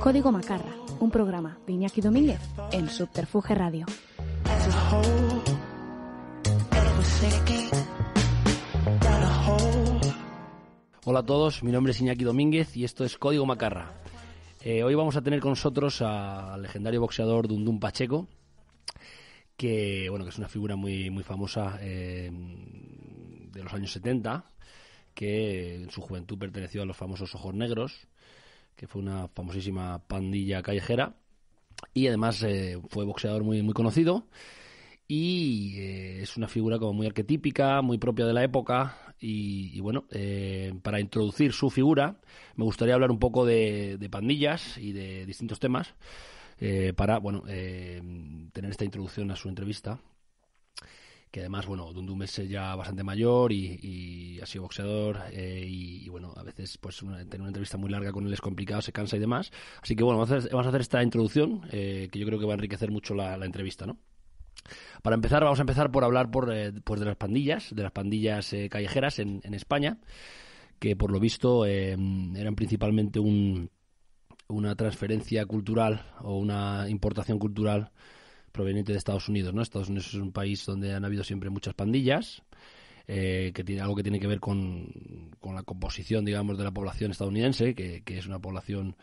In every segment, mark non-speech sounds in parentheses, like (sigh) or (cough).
Código Macarra, un programa de Iñaki Domínguez en Subterfuge Radio. Hola a todos, mi nombre es Iñaki Domínguez y esto es Código Macarra. Eh, hoy vamos a tener con nosotros al legendario boxeador Dundun Pacheco, que bueno que es una figura muy, muy famosa eh, de los años 70, que en su juventud perteneció a los famosos Ojos Negros, que fue una famosísima pandilla callejera, y además eh, fue boxeador muy, muy conocido y es una figura como muy arquetípica, muy propia de la época, y, bueno, eh, para introducir su figura me gustaría hablar un poco de, pandillas y de distintos temas eh, para, bueno, eh, tener esta introducción a su entrevista que además, bueno, Dundum es ya bastante mayor y, y ha sido boxeador y, bueno, a veces pues tener una entrevista muy larga con él es complicado, se cansa y demás. Así que bueno, vamos a hacer, esta introducción que yo creo que va a enriquecer mucho la entrevista, ¿no? Para empezar, vamos a empezar por hablar por, eh, pues de las pandillas, de las pandillas eh, callejeras en, España, que por lo visto em, eran principalmente una transferencia cultural o una importación cultural proveniente de Estados Unidos. ¿no? Estados Unidos es un país donde han habido siempre muchas pandillas, eh, que tiene algo que tiene que ver con, la composición, digamos, de la población estadounidense, que, es una población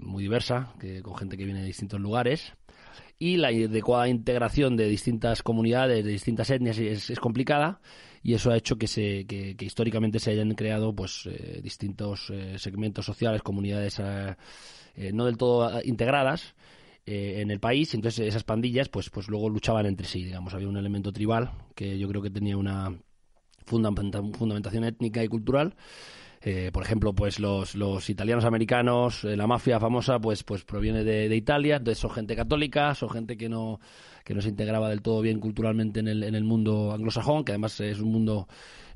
muy diversa, que, con gente que viene de distintos lugares y la adecuada integración de distintas comunidades, de distintas etnias es, complicada y eso ha hecho que, se, que, históricamente se hayan creado pues eh, distintos eh, segmentos sociales, comunidades eh, no del todo ah, integradas en el país, entonces esas pandillas pues, pues luego luchaban entre sí, digamos, había un elemento tribal que yo creo que tenía una fundamentación étnica y cultural eh, por ejemplo, pues los, los italianos americanos, eh, la mafia famosa, pues, pues proviene de, de, Italia, entonces son gente católica, son gente que no, que no se integraba del todo bien culturalmente en el, en el mundo anglosajón, que además es un mundo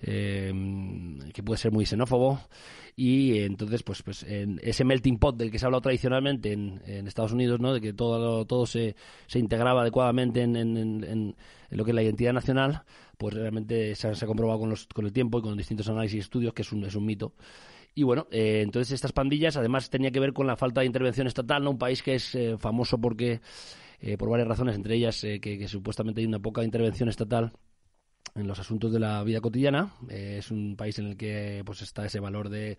Em, que puede ser muy xenófobo. Y entonces, pues, pues en ese melting pot del que se ha hablado tradicionalmente en, Estados Unidos, ¿no? de que todo, todo se, se integraba adecuadamente en, lo que es la identidad nacional, pues realmente se ha, comprobado con, el tiempo y con distintos análisis y estudios que es un, es un mito. Y bueno, eh, entonces estas pandillas además tenía que ver con la falta de intervención estatal, ¿no? Un país que es eh, famoso porque, eh, por varias razones, entre ellas que, supuestamente hay una poca intervención estatal en los asuntos de la vida cotidiana. Eh, es un país en el que pues está ese valor de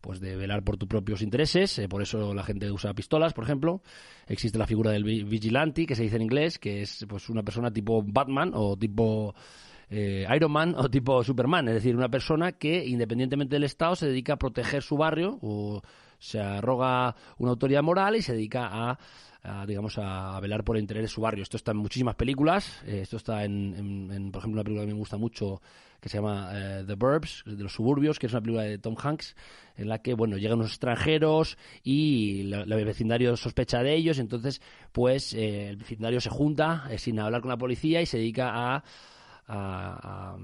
pues de velar por tus propios intereses, eh, por eso la gente usa pistolas, por ejemplo. Existe la figura del vigilante, que se dice en inglés, que es pues una persona tipo Batman o tipo eh, Iron Man (laughs) o tipo Superman, es decir, una persona que independientemente del Estado se dedica a proteger su barrio o se arroga una autoridad moral y se dedica a digamos, a velar por el interés de su barrio. Esto está en muchísimas películas. Eh, esto está en, por ejemplo, una película que me gusta mucho que se llama eh, The Burbs, de los suburbios, que es una película de Tom Hanks, en la que, bueno, llegan unos extranjeros y el vecindario sospecha de ellos. Entonces, pues, eh, el vecindario se junta sin hablar con la policía y se dedica a a,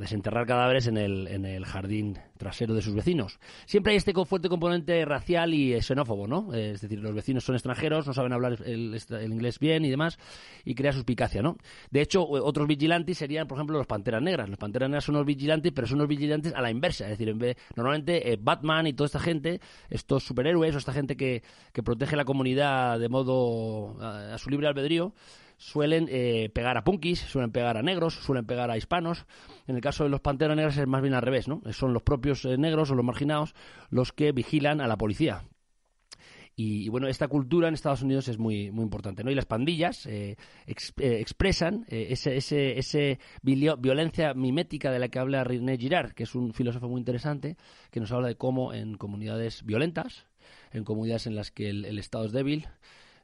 desenterrar cadáveres en el, en el, jardín trasero de sus vecinos. Siempre hay este fuerte componente racial y xenófobo, ¿no? Eh, es decir, los vecinos son extranjeros, no saben hablar el, inglés bien y demás, y crea suspicacia, ¿no? De hecho, otros vigilantes serían, por ejemplo, los panteras negras. Los panteras negras son los vigilantes, pero son los vigilantes a la inversa. Es decir, en vez, normalmente eh, Batman y toda esta gente, estos superhéroes o esta gente que, que protege la comunidad de modo a su libre albedrío, suelen eh, pegar a punkis, suelen pegar a negros, suelen pegar a hispanos. En el caso de los Panteras Negras es más bien al revés, ¿no? Son los propios eh, negros o los marginados los que vigilan a la policía. Y, bueno, esta cultura en Estados Unidos es muy, muy importante, ¿no? Y las pandillas eh, expresan esa ese, ese, ese violencia mimética de la que habla René Girard, que es un filósofo muy interesante, que nos habla de cómo en comunidades violentas, en comunidades en las que el Estado es débil,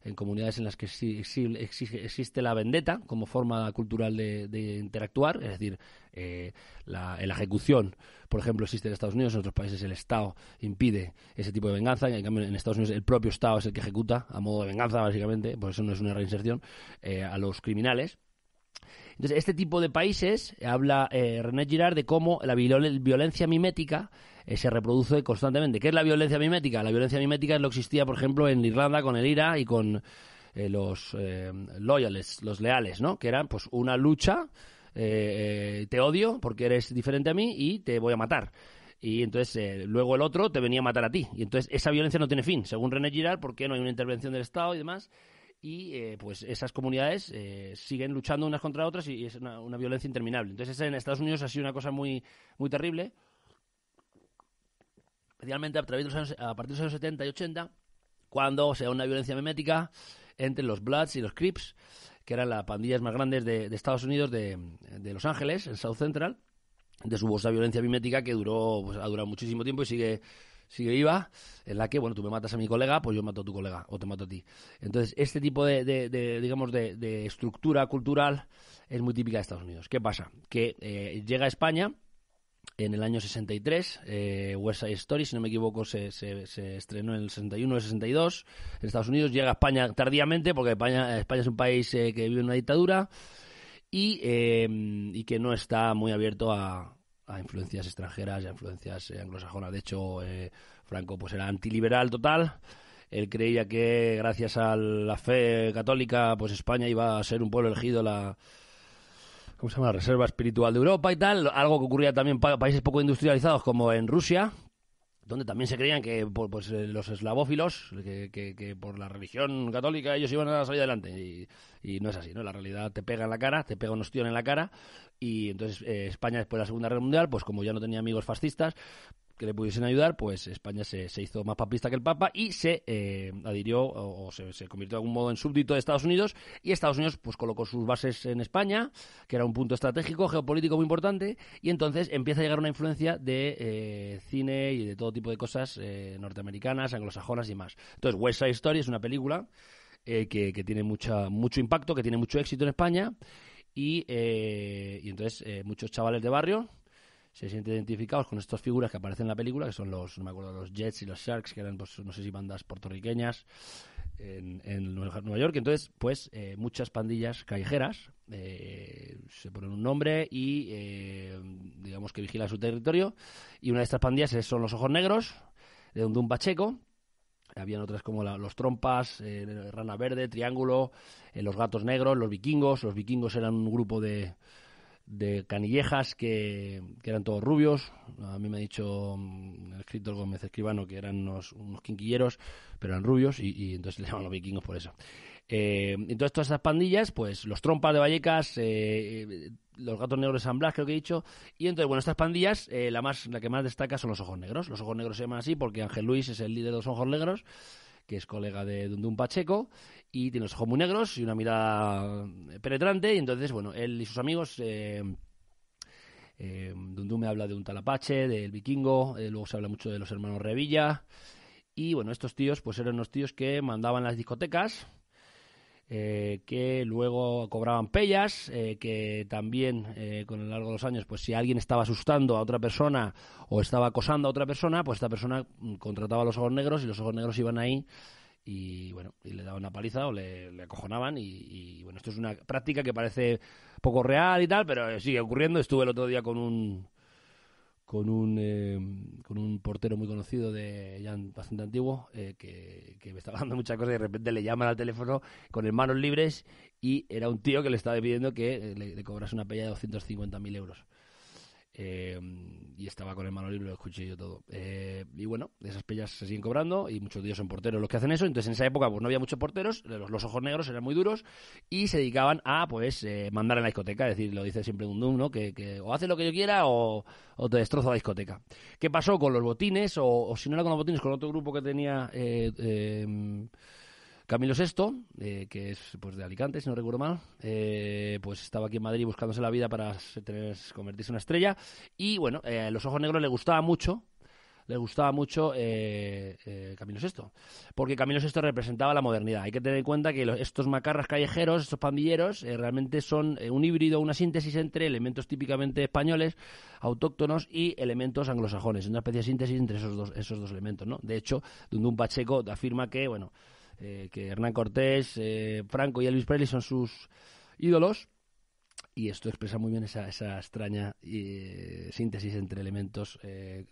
en comunidades en las que existe la vendetta como forma cultural de, interactuar, es decir, eh, la, ejecución, por ejemplo, existe en Estados Unidos, en otros países el Estado impide ese tipo de venganza, en cambio en Estados Unidos el propio Estado es el que ejecuta a modo de venganza, básicamente, por eso no es una reinserción, eh, a los criminales entonces, este tipo de países, eh, habla eh, René Girard de cómo la violencia mimética eh, se reproduce constantemente. ¿Qué es la violencia mimética? La violencia mimética es lo existía, por ejemplo, en Irlanda con el IRA y con los loyales, los leales, ¿no? Que eran pues una lucha, te odio porque eres diferente a mí y te voy a matar y entonces luego el otro te venía a matar a ti. Y entonces esa violencia no tiene fin, según René Girard, porque no hay una intervención del Estado y demás y eh, pues esas comunidades eh, siguen luchando unas contra otras y, es una, violencia interminable. Entonces en Estados Unidos ha sido una cosa muy, muy terrible, especialmente a, a partir de los años 70 y 80, cuando se da una violencia memética entre los Bloods y los Crips, que eran las pandillas más grandes de, Estados Unidos, de, de, Los Ángeles, en South Central, de su bolsa violencia mimética que duró, pues, ha durado muchísimo tiempo y sigue si yo iba, en la que, bueno, tú me matas a mi colega, pues yo mato a tu colega o te mato a ti. Entonces, este tipo de, digamos, de, estructura cultural es muy típica de Estados Unidos. ¿Qué pasa? Que eh, llega a España en el año 63, eh, West Side Story, si no me equivoco, se, estrenó en el 61 o el 62 en Estados Unidos, llega a España tardíamente, porque España, España es un país eh, que vive en una dictadura y, eh, y que no está muy abierto a, a influencias extranjeras y a influencias eh, anglosajonas. De hecho, eh, Franco pues era antiliberal total. Él creía que gracias a la fe católica, pues España iba a ser un pueblo elegido la ¿cómo se llama? La reserva espiritual de Europa y tal, algo que ocurría también en países poco industrializados como en Rusia, donde también se creían que pues, eh, los eslavófilos, que, por la religión católica ellos iban a salir adelante. Y y no es así, ¿no? La realidad te pega en la cara, te pega un ostión en la cara y entonces eh, España después de la Segunda Guerra Mundial, pues como ya no tenía amigos fascistas, que le pudiesen ayudar, pues España se, se, hizo más papista que el Papa y se eh, adhirió o, se, se, convirtió de algún modo en súbdito de Estados Unidos y Estados Unidos pues colocó sus bases en España, que era un punto estratégico, geopolítico muy importante, y entonces empieza a llegar una influencia de eh, cine y de todo tipo de cosas norteamericanas, anglosajonas y más. Entonces West Side Story es una película eh, que, tiene mucha, mucho impacto, que tiene mucho éxito en España. Y, eh, entonces eh, muchos chavales de barrio se sienten identificados con estas figuras que aparecen en la película, que son los, no me acuerdo, los Jets y los Sharks, que eran, pues, no sé si bandas puertorriqueñas en, Nueva York. Entonces, pues, muchas pandillas callejeras se ponen un nombre y, digamos, que vigilan su territorio. Y una de estas pandillas son los Ojos Negros, de un Pacheco, habían otras como los trompas, eh, rana verde, triángulo, eh, los gatos negros, los vikingos. Los vikingos eran un grupo de, de canillejas que, eran todos rubios. A mí me ha dicho mm, el escritor Gómez Escribano que eran unos, unos quinquilleros, pero eran rubios y, entonces (laughs) le llaman los vikingos por eso. Eh, entonces todas esas pandillas, pues los trompas de Vallecas los gatos negros de San Blas, creo que he dicho. Y entonces, bueno, estas pandillas, eh, la, más, la que más destaca son los ojos negros. Los ojos negros se llaman así porque Ángel Luis es el líder de los ojos negros, que es colega de Dundún Pacheco, y tiene los ojos muy negros y una mirada eh, penetrante. Y entonces, bueno, él y sus amigos... Eh, eh me habla de un talapache, del vikingo, luego se habla mucho de los hermanos Revilla. Y bueno, estos tíos pues eran los tíos que mandaban las discotecas, eh, que luego cobraban pellas, eh, que también eh, con el largo de los años, pues si alguien estaba asustando a otra persona o estaba acosando a otra persona, pues esta persona mm, contrataba los ojos negros y los ojos negros iban ahí y bueno, y le daban una paliza o le, le acojonaban y, bueno, esto es una práctica que parece poco real y tal, pero sigue ocurriendo. Estuve el otro día con un con un, eh, con un portero muy conocido de ya bastante antiguo eh, que, me estaba (laughs) dando muchas cosas y de repente le llaman al teléfono con el manos libres y era un tío que le estaba pidiendo que eh, le, cobrase una pella de 250.000 euros. Eh, y estaba con el mano libre, lo escuché yo todo. Eh, y bueno, esas pellas se siguen cobrando y muchos de ellos son porteros los que hacen eso. Entonces en esa época pues no había muchos porteros, los, ojos negros eran muy duros y se dedicaban a pues eh, mandar en la discoteca. Es decir, lo dice siempre un dum ¿no? Que, que o haces lo que yo quiera o, te destrozo la discoteca. ¿Qué pasó con los botines? O, o, si no era con los botines, con otro grupo que tenía... Camilo VI, eh, que es pues de Alicante, si no recuerdo mal, eh, pues estaba aquí en Madrid buscándose la vida para convertirse en una estrella. Y bueno, eh, Los Ojos Negros le gustaba mucho, le gustaba mucho eh, Camilo VI, porque Camilo VI representaba la modernidad. Hay que tener en cuenta que estos macarras callejeros, estos pandilleros, realmente son un híbrido, una síntesis entre elementos típicamente españoles, autóctonos, y elementos anglosajones. Una especie de síntesis entre esos dos, esos dos elementos, ¿no? De hecho, Dundun Pacheco afirma que, bueno, eh, que Hernán Cortés, eh, Franco y Elvis Presley son sus ídolos. Y esto expresa muy bien esa, extraña eh, síntesis entre elementos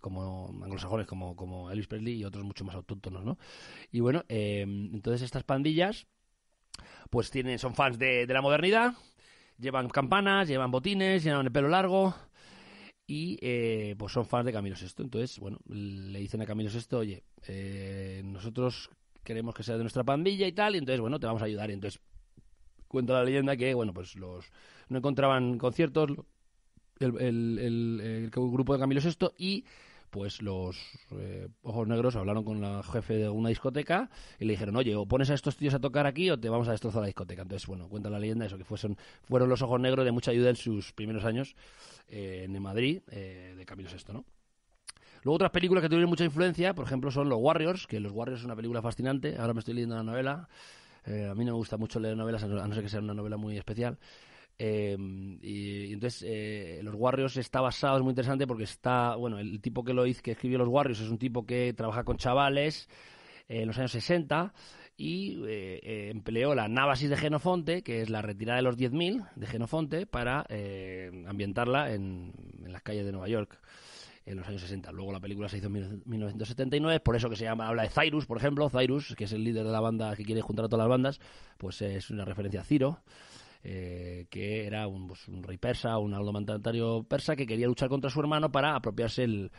como anglosajones, como, como Elvis Presley y otros mucho más autóctonos, ¿no? Y bueno, entonces estas pandillas, pues tienen, son fans de, la modernidad, llevan campanas, llevan botines, llevan el pelo largo, y pues son fans de Camilo Sesto. Entonces, bueno, le dicen a Camilo Sesto, oye, nosotros queremos que sea de nuestra pandilla y tal, y entonces, bueno, te vamos a ayudar. Y entonces cuenta la leyenda que, bueno, pues los no encontraban conciertos, el, grupo de Camilo VI, y pues los eh, ojos negros hablaron con la jefe de una discoteca y le dijeron, oye, o pones a estos tíos a tocar aquí o te vamos a destrozar la discoteca. Entonces, bueno, cuenta la leyenda eso, que fuesen, fueron los ojos negros de mucha ayuda en sus primeros años eh, en Madrid, eh, de Camilo VI, ¿no? Luego otras películas que tuvieron mucha influencia, por ejemplo, son Los Warriors, que Los Warriors es una película fascinante. Ahora me estoy leyendo una novela. Eh, a mí no me gusta mucho leer novelas, a no ser que sea una novela muy especial. Eh, y, entonces eh, Los Warriors está basado, es muy interesante porque está, bueno, el tipo que lo hizo, que escribió Los Warriors es un tipo que trabaja con chavales en los años 60 y empleó la nábasis de Genofonte, que es la retirada de los 10.000 de Genofonte, para ambientarla en, las calles de Nueva York en los años 60. Luego la película se hizo en 1979, por eso que se llama, habla de Cyrus, por ejemplo, Cyrus, que es el líder de la banda que quiere juntar a todas las bandas, pues es una referencia a Ciro. Eh, que era pues, un, rey persa, un aldo mandatario persa que quería luchar contra su hermano para apropiarse el,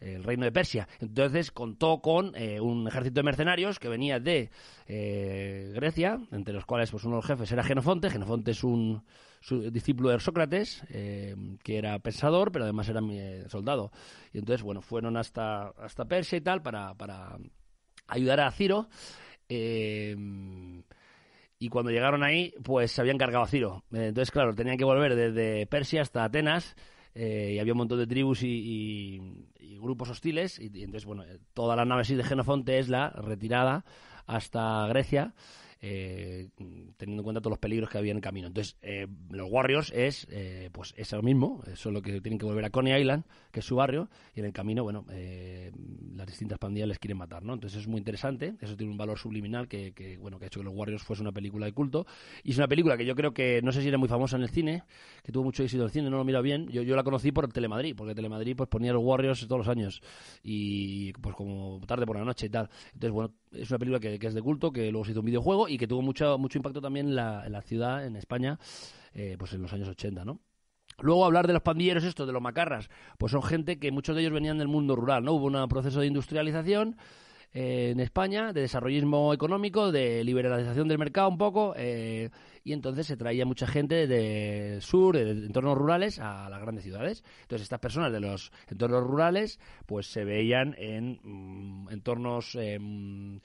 reino de Persia. Entonces contó con eh, un ejército de mercenarios que venía de eh, Grecia, entre los cuales pues uno de los jefes era Genofonte. Genofonte es un su, discípulo de Sócrates, eh, que era pensador, pero además era eh, soldado. Y entonces, bueno, fueron hasta, hasta Persia y tal para, ayudar a Ciro. Eh, y cuando llegaron ahí, pues se habían cargado a Ciro. Entonces, claro, tenían que volver desde Persia hasta Atenas. y había un montón de tribus y, grupos hostiles. Y, entonces, bueno, toda la así de Genofonte es la retirada hasta Grecia. Eh, teniendo en cuenta todos los peligros que había en el camino. Entonces, eh, los Warriors es eh, pues eso mismo, son es que tienen que volver a Coney Island, que es su barrio, y en el camino, bueno, eh, las distintas pandillas les quieren matar, ¿no? Entonces es muy interesante, eso tiene un valor subliminal que, bueno, que ha hecho que los Warriors fuese una película de culto, y es una película que yo creo que, no sé si era muy famosa en el cine, que tuvo mucho éxito en el cine, no lo mira bien, yo, yo la conocí por Telemadrid, porque Telemadrid pues ponía los Warriors todos los años, y pues como tarde por la noche y tal, entonces bueno, es una película que, que, es de culto, que luego se hizo un videojuego y que tuvo mucho, mucho impacto también en la, la ciudad, en España, eh, pues en los años 80, ¿no? Luego hablar de los pandilleros esto de los macarras, pues son gente que muchos de ellos venían del mundo rural, ¿no? Hubo un proceso de industrialización eh, en España, de desarrollismo económico, de liberalización del mercado un poco, eh, y entonces se traía mucha gente del sur, de, entornos rurales, a las grandes ciudades. Entonces estas personas de los entornos rurales, pues se veían en mm, entornos... Eh, mm,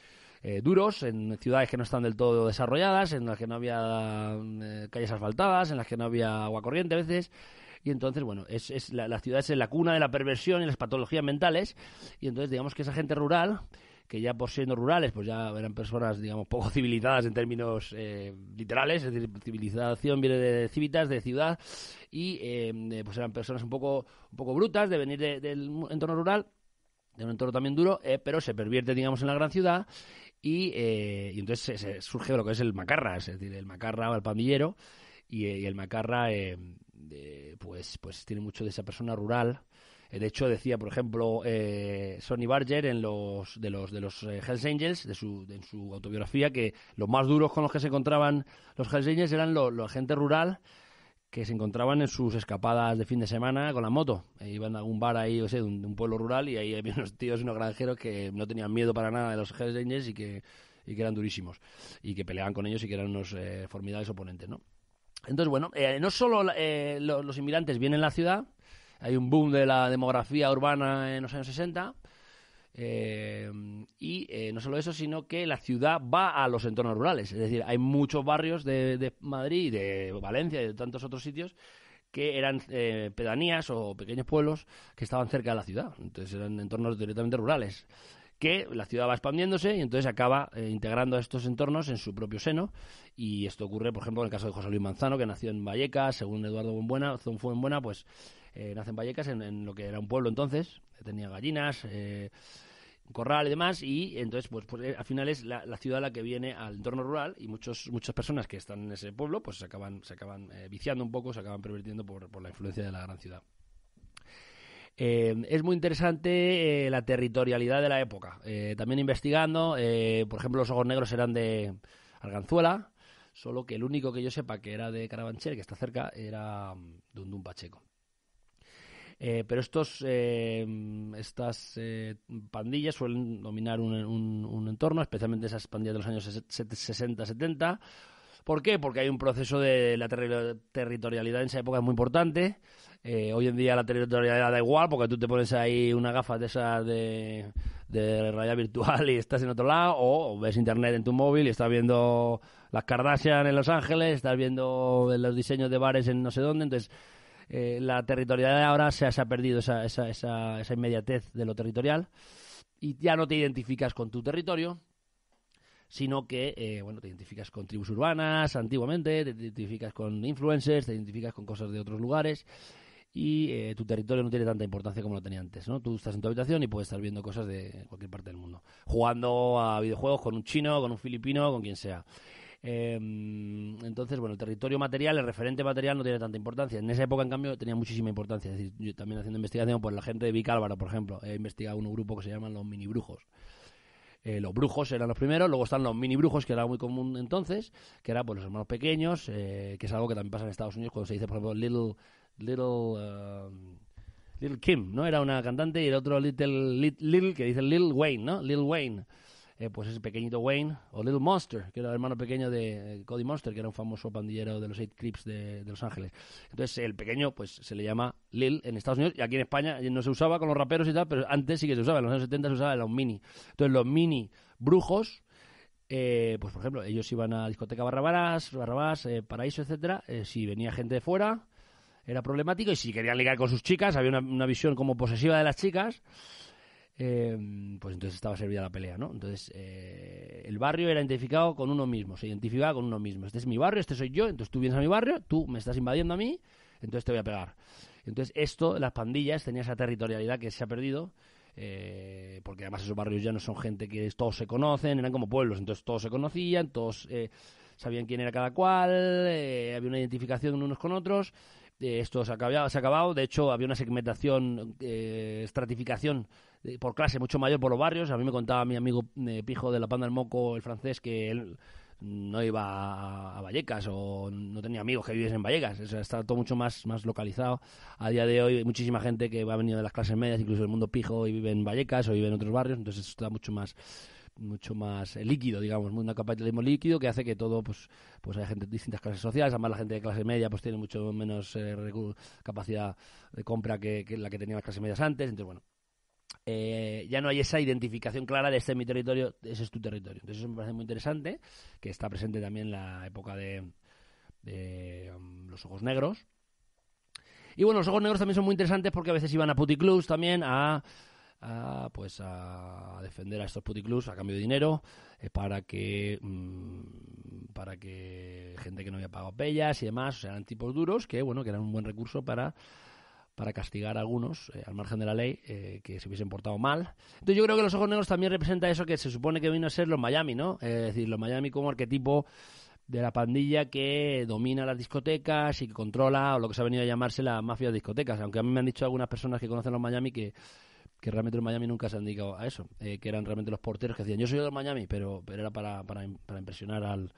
duros, en ciudades que no están del todo desarrolladas, en las que no había mm, calles asfaltadas, en las que no había agua corriente a veces. Y entonces, bueno, es, es la, es la cuna de la perversión y las patologías mentales. Y entonces, digamos que esa gente rural que ya por siendo rurales, pues ya eran personas, digamos, poco (laughs) civilizadas en términos eh, literales, es decir, civilización viene de civitas, de ciudad, y em, eh, pues eran personas un poco, un poco brutas de venir del entorno rural, de un entorno también duro, eh, pero se pervierte, digamos, en la gran ciudad, y, entonces se, surge lo que es el macarra, es decir, el macarra o el pandillero, y, el macarra, em, pues, pues tiene mucho de esa persona rural, de hecho, decía, por ejemplo, eh, Sonny Barger en los, de los, de los eh, Hells Angels, de su, en su autobiografía, que los más duros con los que se encontraban los Hells Angels eran los gente rural que se encontraban en sus escapadas de fin de semana con la moto. E iban a algún bar ahí, o sea, de, un, pueblo rural y ahí (laughs) había unos tíos, unos granjeros que no tenían miedo para nada de los Hells Angels y que, que eran durísimos y que peleaban con ellos y que eran unos eh, formidables oponentes, ¿no? Entonces, bueno, no solo los inmigrantes vienen a la ciudad, hay un boom de la demografía urbana en los años 60. Eh, y eh, no solo eso, sino que la ciudad va a los entornos rurales. Es decir, hay muchos barrios de, Madrid, de Valencia y de tantos otros sitios que eran eh, pedanías o pequeños pueblos que estaban cerca de la ciudad. Entonces eran entornos directamente rurales. Que la ciudad va expandiéndose y entonces acaba integrando estos entornos en su propio seno. Y esto ocurre, por ejemplo, en el caso de José Luis Manzano, que nació en Vallecas, según Eduardo Buena, Buena pues eh, nacen Vallecas, en, lo que era un pueblo entonces, tenía gallinas, eh, corral y demás, y entonces, pues, pues eh, al final es la, ciudad la que viene al entorno rural y muchos, muchas personas que están en ese pueblo, pues se acaban, se acaban viciando un poco, se acaban pervirtiendo por, por la influencia de la gran ciudad. es muy interesante la territorialidad de la época. también investigando, por ejemplo, los ojos negros eran de Arganzuela, solo que el único que yo sepa que era de Carabanchel, que está cerca, era mm, Dundun Pacheco. Eh, pero estos, eh, estas eh, pandillas suelen dominar un, entorno, especialmente esas pandillas de los años 60-70. ¿Por qué? Porque hay un proceso de la territorialidad en esa época es muy importante. hoy en día la territorialidad da igual porque tú te pones ahí una gafa de esas de, de realidad virtual y estás en otro lado o, o ves internet en tu móvil y estás viendo las Kardashian en Los Ángeles, estás viendo los diseños de bares en no sé dónde, entonces eh, la territorialidad ahora se, ha perdido esa, esa, esa, inmediatez de lo territorial y ya no te identificas con tu territorio, sino que eh, bueno te identificas con tribus urbanas antiguamente, te identificas con influencers, te identificas con cosas de otros lugares y eh, tu territorio no tiene tanta importancia como lo tenía antes, ¿no? Tú estás en tu habitación y puedes estar viendo cosas de cualquier parte del mundo, jugando a videojuegos con un chino, con un filipino, con quien sea. Em, entonces, bueno, el territorio material, el referente material no tiene tanta importancia. En esa época, en cambio, tenía muchísima importancia. yo también haciendo investigación, pues la gente de Álvaro por ejemplo, he investigado un grupo que se llaman los mini brujos. Eh, los brujos eran los primeros, luego están los mini brujos, que era muy común entonces, que eran pues, los hermanos pequeños, eh, que es algo que también pasa en Estados Unidos cuando se dice, por ejemplo, Little. little eh, Kim, ¿no? Era una cantante y el otro Little, Little, que dice Lil Wayne, ¿no? Lil Wayne. Eh, pues ese pequeñito Wayne, o Little Monster, que era el hermano pequeño de eh, Cody Monster, que era un famoso pandillero de los Eight Clips de, Los Ángeles. Entonces, el pequeño, pues se le llama Lil en Estados Unidos, y aquí en España eh, no se usaba con los raperos y tal, pero antes sí que se usaba, en los años 70 se usaba en los mini. Entonces, los mini brujos, pues por ejemplo, ellos iban a discoteca Barrabás, Barrabás, Paraíso, etcétera, si venía gente de fuera, era problemático, y si querían ligar con sus chicas, había una, una visión como posesiva de las chicas. Em, pues entonces estaba servida la pelea, ¿no? Entonces eh, el barrio era identificado con uno mismo, se identificaba con uno mismo. Este es mi barrio, este soy yo, entonces tú vienes a mi barrio, tú me estás invadiendo a mí, entonces te voy a pegar. Entonces esto, las pandillas, tenía esa territorialidad que se ha perdido. Eh, porque además esos barrios ya no son gente que todos se conocen, eran como pueblos, entonces todos se conocían, todos eh, sabían quién era cada cual, había una identificación unos con otros, esto se acababa se ha acabado, de hecho había una segmentación, estratificación eh, por clase mucho mayor por los barrios. A mí me contaba mi amigo eh, Pijo de la Panda del Moco, el francés, que él no iba a Vallecas o no tenía amigos que viviesen en Vallecas. O sea, está todo mucho más, más localizado. A día de hoy hay muchísima gente que ha venido de las clases medias, incluso del mundo pijo, y vive en Vallecas o vive en otros barrios. Entonces está mucho más mucho más eh, líquido, digamos, una capitalismo líquido que hace que todo, pues, pues hay gente de distintas clases sociales, además la gente de clase media pues tiene mucho menos capacidad de compra que, que la que tenía las clases medias antes, entonces bueno, eh, ya no hay esa identificación clara de este mi territorio, ese es tu territorio. Entonces eso me parece muy interesante, que está presente también la época de, um, los ojos negros. Y bueno, los ojos negros también son muy interesantes porque a veces iban a puticlubs también a, pues a defender a estos puticlubs a cambio de dinero eh, para que mm, para que gente que no había pagado bellas y demás, o sea, eran tipos duros que bueno, que eran un buen recurso para para castigar a algunos, eh, al margen de la ley, eh, que se hubiesen portado mal. Entonces yo creo que los ojos negros también representa eso que se supone que vino a ser los Miami, ¿no? Eh, es decir, los Miami como arquetipo de la pandilla que domina las discotecas y que controla o lo que se ha venido a llamarse la mafia de discotecas, aunque a mí me han dicho algunas personas que conocen los Miami que que realmente los Miami nunca se han dedicado a eso, que eran realmente los porteros que decían, yo soy de los Miami, pero, pero era para, para impresionar al,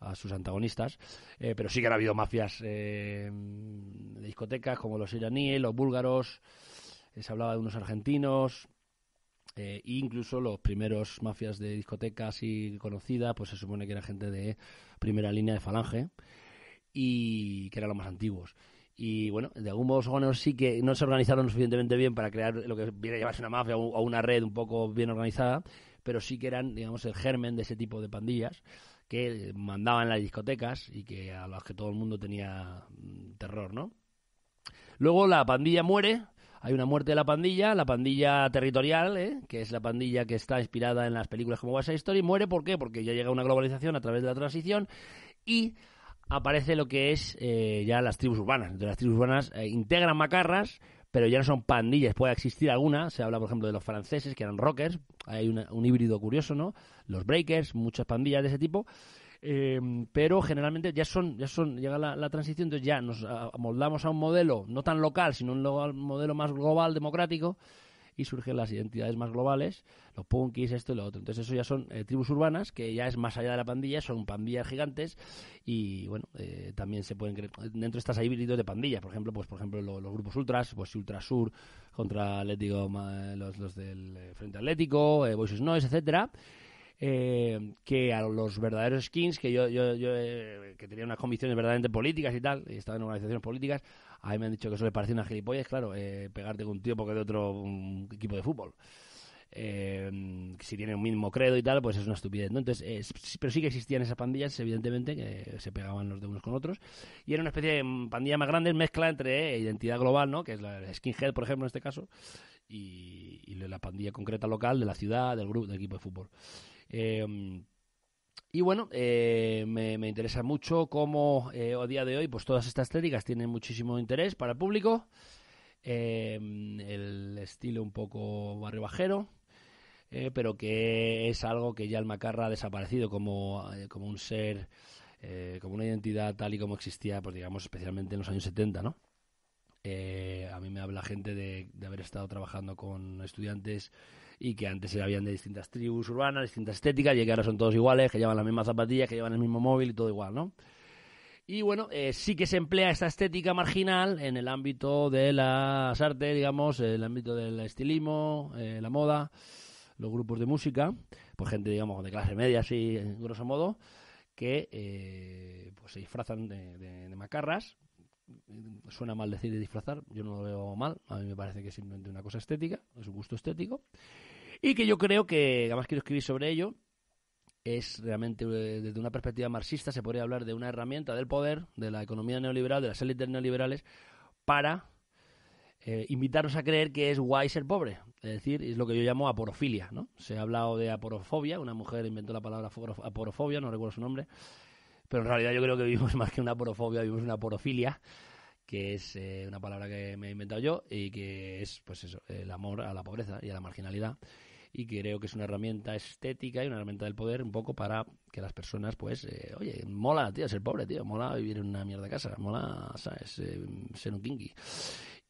a sus antagonistas, eh, pero sí que han habido mafias eh, de discotecas como los iraníes, los búlgaros, eh, se hablaba de unos argentinos, e incluso los primeros mafias de discotecas y conocidas, pues se supone que era gente de primera línea de falange y que eran los más antiguos. Y bueno, de algún modo sí que no se organizaron suficientemente bien para crear lo que viene a llamarse una mafia o una red un poco bien organizada, pero sí que eran, digamos, el germen de ese tipo de pandillas que mandaban las discotecas y que a las que todo el mundo tenía mm, terror, ¿no? Luego la pandilla muere, hay una muerte de la pandilla, la pandilla territorial, ¿eh? que es la pandilla que está inspirada en las películas como West Side Story, muere ¿por qué? Porque ya llega una globalización a través de la transición y aparece lo que es eh, ya las tribus urbanas. Entonces, las tribus urbanas eh, integran macarras pero ya no son pandillas, puede existir alguna, se habla por ejemplo de los franceses que eran rockers, hay un híbrido curioso, ¿no? Los breakers, muchas pandillas de ese tipo. Eh, pero generalmente ya son, ya son, llega la, la, transición, entonces ya nos moldamos a un modelo no tan local, sino un modelo más global, democrático, y surgen las identidades más globales, los punkis, esto y lo otro. Entonces eso ya son eh, tribus urbanas, que ya es más allá de la pandilla, son pandillas gigantes y bueno, eh, también se pueden creer, dentro estas ahí híbridos de pandillas, por ejemplo, pues por ejemplo los grupos ultras, pues Ultrasur contra Atlético, los, los del eh, Frente Atlético, Voices Noise, etcétera. que a los verdaderos skins, que yo, yo, que tenía unas convicciones verdaderamente políticas y tal, y estaba en organizaciones políticas, a mí me han dicho que eso le parecía una gilipollas, claro, eh, pegarte con un tío porque de otro equipo de fútbol. Eh, si tiene un mismo credo y tal, pues es una estupidez. Entonces, eh, pero sí que existían esas pandillas, evidentemente, que se pegaban los de unos con otros. Y era una especie de pandilla más grande, mezcla entre eh, identidad global, ¿no? que es la skinhead, por ejemplo, en este caso, y, y la pandilla concreta local de la ciudad, del grupo, del equipo de fútbol. Y bueno, eh, me, me, interesa mucho cómo eh, a día de hoy pues todas estas técnicas tienen muchísimo interés para el público. Em, el estilo un poco barrio bajero, eh, pero que es algo que ya el macarra ha desaparecido como, como un ser, como una identidad tal y como existía, pues digamos, especialmente en los años 70, ¿no? a mí me habla gente de haber estado trabajando con estudiantes y que antes eran habían de distintas tribus urbanas, distintas estéticas, y que ahora son todos iguales, que llevan las mismas zapatillas, que llevan el mismo móvil y todo igual, ¿no? Y bueno, eh, sí que se emplea esta estética marginal en el ámbito de las artes, digamos, el ámbito del estilismo, eh, la moda, los grupos de música, por gente, digamos, de clase media, así, en grosso modo, que eh, pues se disfrazan de macarras eh, suena mal decir y disfrazar, yo no lo veo mal, a mí me parece que es simplemente una cosa estética, es un gusto estético, y que yo creo que, además quiero escribir sobre ello, es realmente eh, desde una perspectiva marxista se podría hablar de una herramienta del poder, de la economía neoliberal, de las élites neoliberales, para eh, invitarnos a creer que es guay ser pobre. Es decir, es lo que yo llamo aporofilia, ¿no? Se ha hablado de aporofobia, una mujer inventó la palabra aporofobia, no recuerdo su nombre, pero en realidad yo creo que vivimos (laughs) más que una porofobia, vivimos una porofilia, que es eh, una palabra que me he inventado yo y que es, pues eso, el amor a la pobreza y a la marginalidad. Y creo que es una herramienta estética y una herramienta del poder un poco para que las personas, pues, eh, oye, mola, tío, ser pobre, tío, mola vivir en una mierda casa, mola, ¿sabes?, eh, ser un kinky.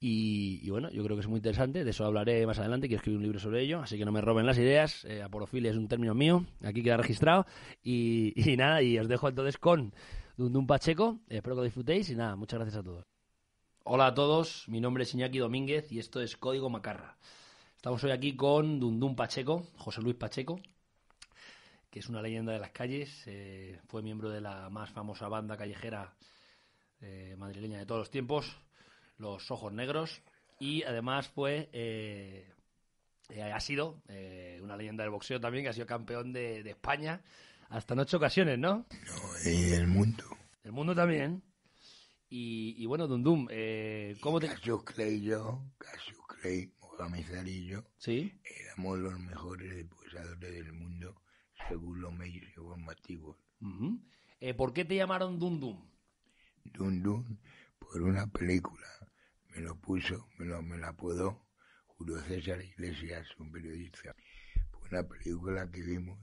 Y, bueno, yo creo que es muy interesante, de eso hablaré más adelante, quiero escribir un libro sobre ello, así que no me roben las ideas, eh, aporofilia es un término mío, aquí queda registrado, y, nada, y os dejo entonces con Dundun Pacheco, espero que lo disfrutéis y nada, muchas gracias a todos. Hola a todos, mi nombre es Iñaki Domínguez y esto es Código Macarra. Estamos hoy aquí con Dundun Pacheco, José Luis Pacheco, que es una leyenda de las calles, eh, fue miembro de la más famosa banda callejera eh, madrileña de todos los tiempos los Ojos Negros. Y además pues ha sido eh, una leyenda del boxeo también, que ha sido campeón de, España hasta en ocho ocasiones, ¿no? No, en el mundo. el mundo también. Y, bueno, Dundum, ¿cómo te...? Casio Clay yo, Casio Clay, Mohamed ¿Sí? éramos los mejores boxeadores del mundo según los medios informativos. ¿Por qué te llamaron Dundum? Dundum por una película me lo puso, me lo, me apodó Julio César Iglesias, un periodista. Fue una película que vimos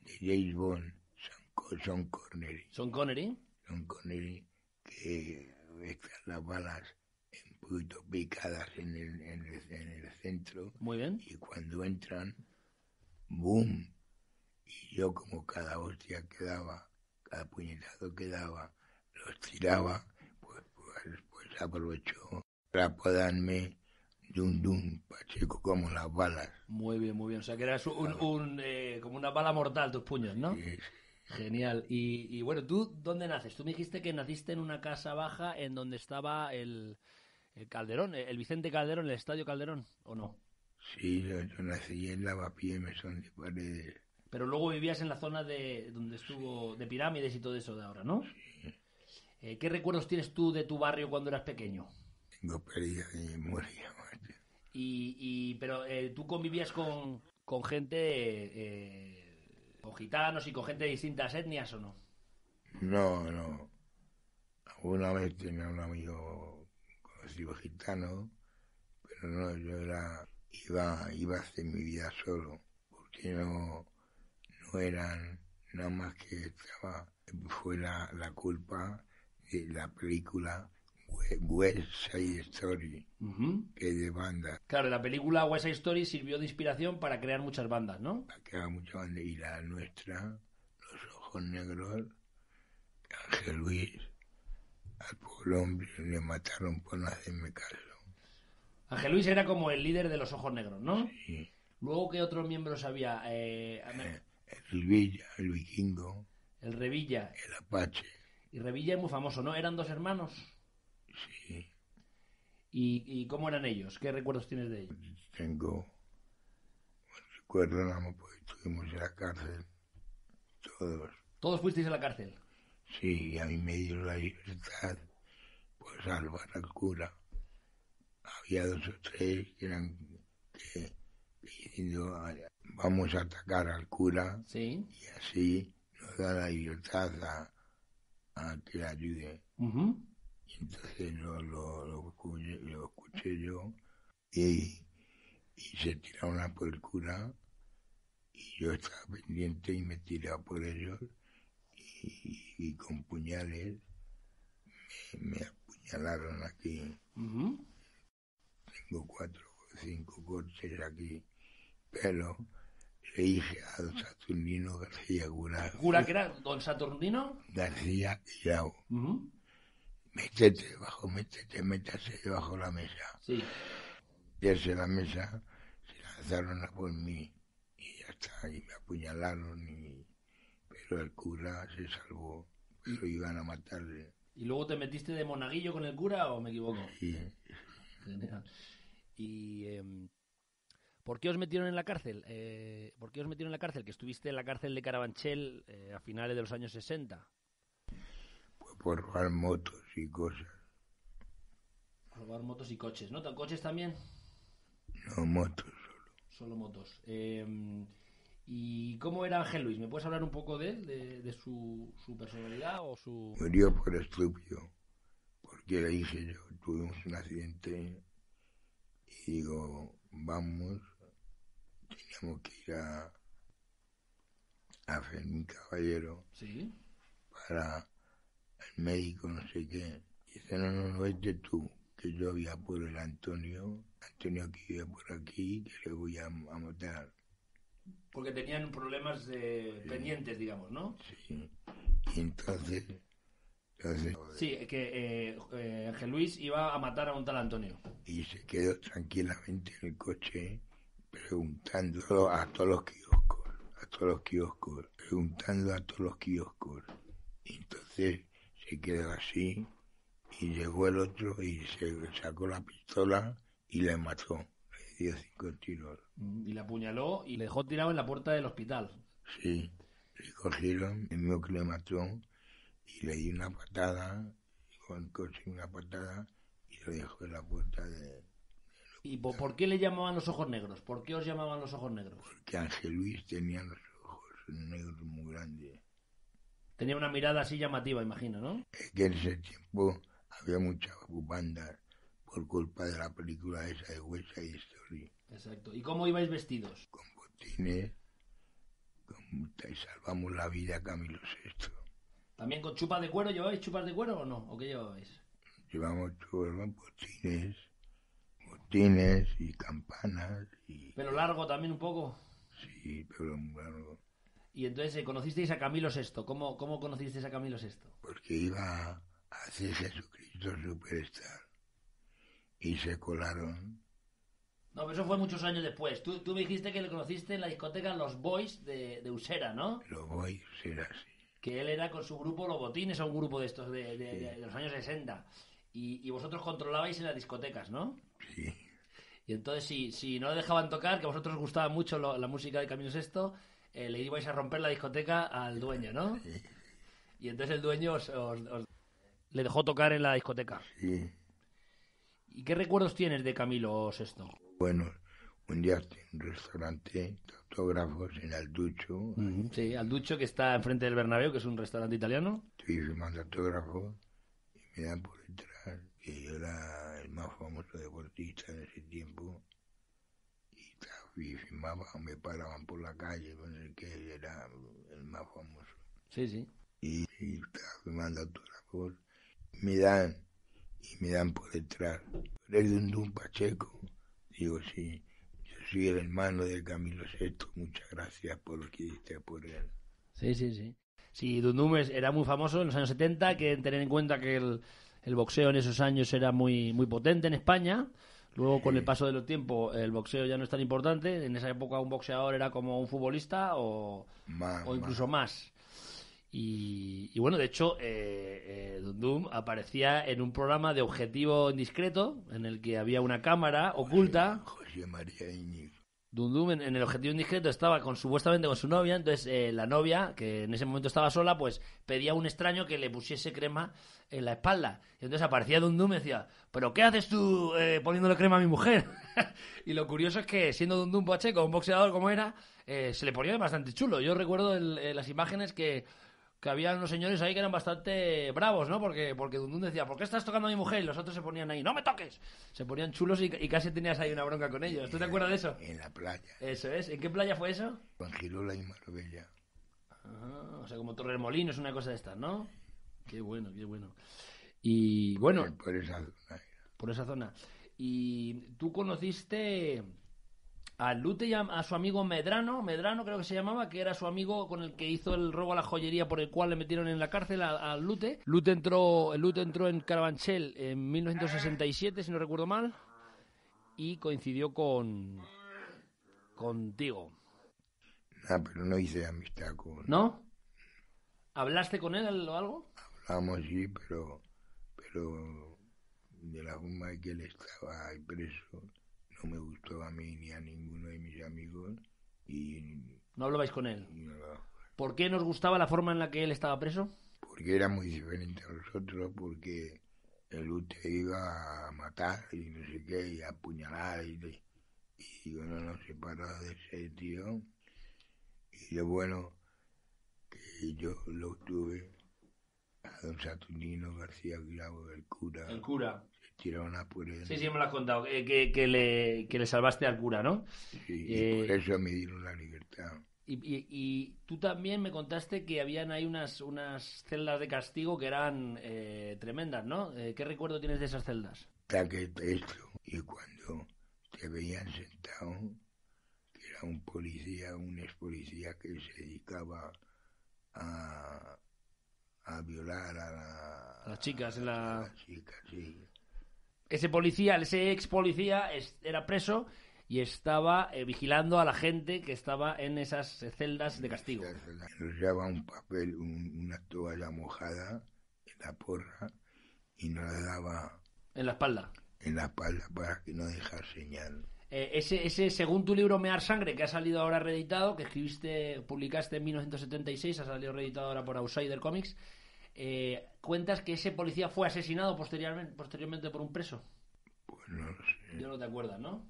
de James Bond, son son Connery. ¿Son Connery? son Connery, que están las balas en poquito picadas en el, en el, centro. Muy bien. Y cuando entran, ¡boom! Y yo, como cada hostia quedaba, cada puñetazo quedaba, los tiraba, pues, pues, pues aprovechó trapodanme de dun pacheco como las balas. Muy bien, muy bien. O sea que eras un, eh, como una bala mortal tus puños, ¿no? Genial. Y, bueno, ¿tú dónde naces? Tú me dijiste que naciste en una casa baja en donde estaba el, Calderón, el Vicente Calderón, el Estadio Calderón, ¿o no? Sí, yo, nací en Lavapié, Mesón de Paredes. Pero luego vivías en la zona de donde estuvo de pirámides y todo eso de ahora, ¿no? Sí. Eh, ¿Qué recuerdos tienes tú de tu barrio cuando eras pequeño? no, de y moría. Y, y, pero eh, tú convivías con, gente, eh, con gitanos y con gente de distintas etnias o no? No, no. Alguna vez tenía un amigo conocido gitano, pero no, yo era, iba, iba a hacer mi vida solo, porque no, no eran nada más que estaba, fue la, la culpa de la película West Side Story, que de banda. Claro, la película West Story sirvió de inspiración para crear muchas bandas, ¿no? Para crear muchas bandas. Y la nuestra, Los Ojos Negros, Ángel Luis, al pobre le mataron por no hacerme caso. Ángel Luis era como el líder de Los Ojos Negros, ¿no? Sí. Luego, ¿qué otros miembros había? Eh, eh, el Villa, el Vikingo. El Revilla. El Apache. Y Revilla es muy famoso, ¿no? ¿Eran dos hermanos? Sí. ¿Y, cómo eran ellos? ¿Qué recuerdos tienes de ellos? Tengo recuerdo, no, pues estuvimos en la cárcel, todos. ¿Todos fuisteis a la cárcel? Sí, a mí me dieron la libertad, por pues, salvar al cura. Había dos o tres que eran pidiendo vamos a atacar al cura ¿Sí? y así nos da la libertad a, que le ayude. Entonces lo, lo, lo escuché yo y, se tiraron por el cura y yo estaba pendiente y me tiraba por ellos y, con puñales me, apuñalaron aquí. Tengo cuatro o cinco cortes aquí, pero le dije a don Saturnino García Gura... ¿Gura que era don Saturnino? García yao métete debajo, métete, métase debajo la mesa. Sí. Pierse la mesa, se lanzaron a por mí y ya está, y me apuñalaron, y... pero el cura se salvó, lo iban a matarle. ¿Y luego te metiste de monaguillo con el cura o me equivoco? Sí. ¿Y em, por qué os metieron en la cárcel? Eh, ¿Por qué os metieron en la cárcel? Que estuviste en la cárcel de Carabanchel eh, a finales de los años 60 por robar motos y cosas. Robar motos y coches, ¿no? ¿Coches también? No, motos solo. Solo motos. Eh, ¿Y cómo era Ángel Luis? ¿Me puedes hablar un poco de él, de, su, personalidad o su...? Murió por estúpido, porque le dije yo, tuvimos un accidente y digo, vamos, tenemos que ir a, a Fermín Caballero ¿Sí? para al médico, no sé qué. Y dice, no, no, no, tú, que yo voy a por el Antonio, Antonio que vive por aquí, que le voy a, matar. Porque tenían problemas de... pendientes, digamos, ¿no? Sí. entonces... entonces sí, que eh, eh Luis iba a matar a un tal Antonio. Y se quedó tranquilamente en el coche ...preguntando a todos los kioscos, a todos los kioscos, preguntando a todos los kioscos. entonces se quedó así y llegó el otro y se sacó la pistola y le mató. Le dio cinco tiros. Mm, y le apuñaló y le dejó tirado en la puerta del hospital. Sí, le cogieron, el mío que le mató y le di una patada, con una patada y lo dejó en la puerta de... ¿Y por, por qué le llamaban los ojos negros? ¿Por qué os llamaban los ojos negros? Porque Ángel Luis tenía los ojos negros muy grandes. Tenía una mirada así llamativa, imagino, ¿no? Es que en ese tiempo había muchas bandas por culpa de la película esa de West y Story. Exacto. ¿Y cómo ibais vestidos? Con botines, y salvamos la vida a Camilo VI. ¿También con chupas de cuero lleváis chupas de cuero o no? ¿O qué llevabais? Llevamos chupas, botines, botines y campanas. ¿Pero largo también un poco? Sí, pero largo. Y entonces eh, conocisteis a Camilo VI. ¿Cómo, cómo conocisteis a Camilo VI? Porque iba a hacer Jesucristo Superstar. Y se colaron. No, pero eso fue muchos años después. Tú, tú me dijiste que le conociste en la discoteca Los Boys de, de Usera, ¿no? Los Boys, era así. Que él era con su grupo Los Botines, un grupo de estos de, de, los años 60. Y, y, vosotros controlabais en las discotecas, ¿no? Sí. Y entonces, si, si no le dejaban tocar, que a vosotros os gustaba mucho la música de Camilo Sexto, eh, le ibais a romper la discoteca al dueño, ¿no? Y entonces el dueño os, le dejó tocar en la discoteca. Sí. ¿Y qué recuerdos tienes de Camilo Sexto? Bueno, un día en un restaurante de autógrafos en Alducho. Sí, Alducho que está enfrente del Bernabéu, que es un restaurante italiano. Estoy firmando autógrafos y me dan por detrás que yo era el más famoso deportista en ese tiempo y me paraban por la calle con el que era el más famoso. Sí, sí. Y, firmando autógrafos. Me dan, y me dan por detrás. ¿Eres Dundum Pacheco? Digo, sí. Yo soy el hermano de Camilo VI. Muchas gracias por lo que hiciste por él. Sí, sí, sí. Sí, Dundum era muy famoso en los años 70, que tener en cuenta que el, boxeo en esos años era muy, muy potente en España. Luego, con el paso de los tiempos, el boxeo ya no es tan importante. En esa época, un boxeador era como un futbolista o, o incluso más. Y, bueno, de hecho, eh, eh, Dundum aparecía en un programa de objetivo indiscreto en el que había una cámara oculta. María Dundum en, el objetivo indiscreto estaba con, supuestamente con su novia, entonces eh, la novia, que en ese momento estaba sola, pues pedía a un extraño que le pusiese crema en la espalda. Y entonces aparecía Dundum y decía, ¿pero qué haces tú eh, poniéndole crema a mi mujer? (laughs) y lo curioso es que siendo Dundum Pacheco, un boxeador como era, eh, se le ponía bastante chulo. Yo recuerdo las imágenes que que había unos señores ahí que eran bastante bravos, ¿no? Porque, porque decía, ¿por qué estás tocando a mi mujer? Y los otros se ponían ahí, ¡no me toques! Se ponían chulos y, casi tenías ahí una bronca con ellos. ¿Tú te acuerdas de eso? En la playa. Eso es. ¿En qué playa fue eso? Girola y Marbella. Ah, o sea, como Molinos, una cosa de estas, ¿no? Qué bueno, qué bueno. Y bueno... Por esa zona. Por esa zona. Y tú conociste a Lute y a, su amigo Medrano, Medrano creo que se llamaba, que era su amigo con el que hizo el robo a la joyería por el cual le metieron en la cárcel a, Lute. Lute entró, Lute entró en Carabanchel en 1967, si no recuerdo mal, y coincidió con contigo. Ah, pero no hice amistad con... ¿No? ¿Hablaste con él o algo? Hablamos, sí, pero, pero de la forma que él estaba ahí preso no me gustó a mí ni a ninguno de mis amigos y... ¿No hablabais con él? No. ¿Por qué nos gustaba la forma en la que él estaba preso? Porque era muy diferente a nosotros, porque el usted iba a matar y no sé qué, y a apuñalar y... yo no nos separaba de ese tío y lo bueno que yo lo tuve a don Saturnino García Grabo, el cura. El cura. Sí, sí, me lo has contado, eh, que, que, le, que, le, salvaste al cura, ¿no? Sí, eh, por eso me dieron la libertad. Y, tú también me contaste que habían ahí unas, unas celdas de castigo que eran eh, tremendas, ¿no? ¿Qué recuerdo tienes de esas celdas? esto, y cuando te veían sentado, que era un policía, un ex policía que se dedicaba a, a violar a, las chicas, la... las chicas, sí ese policía, ese ex policía, era preso y estaba eh, vigilando a la gente que estaba en esas celdas de castigo. Llevaba un papel, una toalla mojada en la porra y nos la daba... En la espalda. En la espalda para que no dejara señal. Eh, ese, ese, según tu libro Mear Sangre, que ha salido ahora reeditado, que escribiste, publicaste en 1976, ha salido reeditado ahora por Outsider Comics, eh, cuentas que ese policía fue asesinado posteriormente, posteriormente por un preso. Bueno, sí. Yo no te acuerdas, ¿no?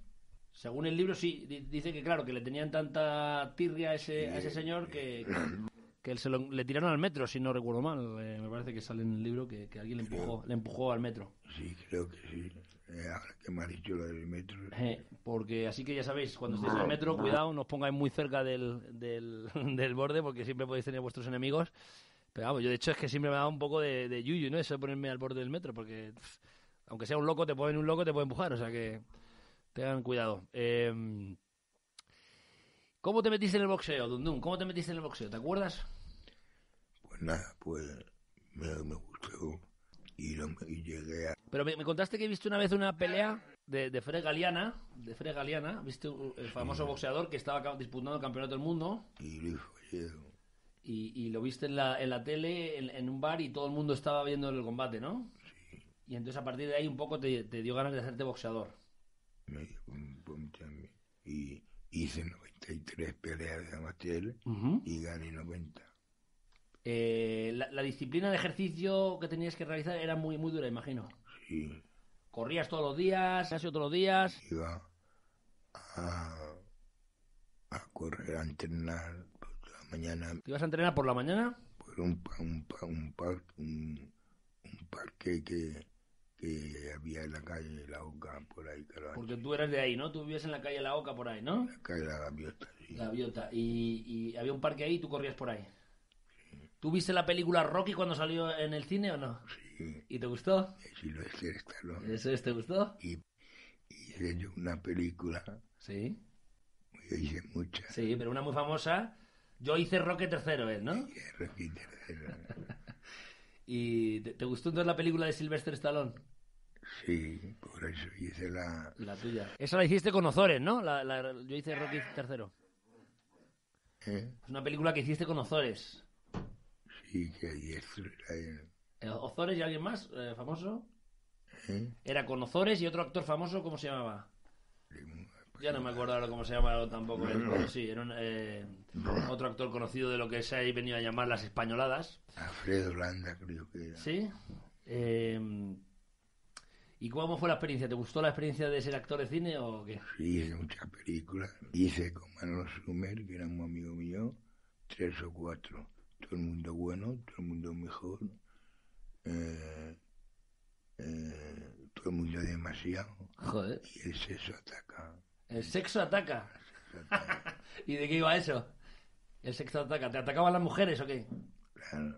Según el libro, sí, dice que claro, que le tenían tanta tirria a ese, señor que, (coughs) que se le tiraron al metro, si no recuerdo mal. Eh, me parece que sale en el libro que, que alguien le empujó, le empujó al metro. Sí, creo que sí. Eh, que me del metro. Eh, porque así que ya sabéis, cuando estéis en el metro, cuidado, no os pongáis muy cerca del, del, (laughs) del borde porque siempre podéis tener vuestros enemigos. Pero vamos, yo de hecho es que siempre me ha dado un poco de, yuyu, ¿no? Eso de ponerme al borde del metro, porque aunque sea un loco, te ponen un loco, te puede empujar, o sea que tengan cuidado. Em, ¿Cómo te metiste en el boxeo, Dundun? ¿Cómo te metiste en el boxeo? ¿Te acuerdas? Pues nada, pues me, gustó y, no, y llegué a... Pero me, contaste que viste una vez una pelea de, de Fred Galeana, de Fred Galeana, viste uh, el famoso mm. boxeador que estaba disputando el campeonato del mundo. Y Luis y, lo viste en la, en la tele, en, un bar, y todo el mundo estaba viendo el combate, ¿no? Sí. Y entonces a partir de ahí un poco te, dio ganas de hacerte boxeador. Me Y hice 93 peleas de amateur y gané 90. Eh, la, disciplina de ejercicio que tenías que realizar era muy, muy dura, imagino. Sí. ¿Corrías todos los días? casi todos los días? Iba a, a correr, a entrenar mañana. ¿Te ibas a entrenar por la mañana? Por un, un, un, un, un parque que, que había en la calle La Oca, por ahí. Claro. Porque tú eras de ahí, ¿no? Tú vivías en la calle La Oca, por ahí, ¿no? La calle La Gaviota, sí. La Gaviota. Y, y, había un parque ahí y tú corrías por ahí. ¿Tuviste ¿Tú viste la película Rocky cuando salió en el cine o no? Sí. ¿Y te gustó? Sí, lo es, esta, ¿Eso es, te gustó? Y, y he una película. Sí. Yo hice muchas. Sí, pero una muy famosa yo hice Roque tercero, ¿eh? ¿no? tercero. (laughs) ¿Y te, gustó entonces la película de Sylvester Stallone? Sí, por eso hice la... La tuya. Esa la hiciste con Ozores, ¿no? yo hice Rocky tercero. ¿Eh? Es una película que hiciste con Ozores. Sí, que hay eh, ¿Ozores y alguien más eh, famoso? ¿Eh? Era con Ozores y otro actor famoso, ¿cómo se llamaba? Ya no me acuerdo ahora cómo se llamaba tampoco. Eh, sí, era eh, otro actor conocido de lo que se ha venido a llamar las españoladas. Alfredo Landa, creo que era. Sí. Em, ¿Y cómo fue la experiencia? ¿Te gustó la experiencia de ser actor de cine o qué? Sí, hice muchas películas. Hice con Manolo Sumer, que era un amigo mío, tres o cuatro. Todo el mundo bueno, todo el mundo mejor. Eh, todo el mundo demasiado. Joder. Y el sexo ataca. El sexo ataca. (laughs) ¿Y de qué iba eso? El sexo ataca. ¿Te atacaban las mujeres o qué? Claro.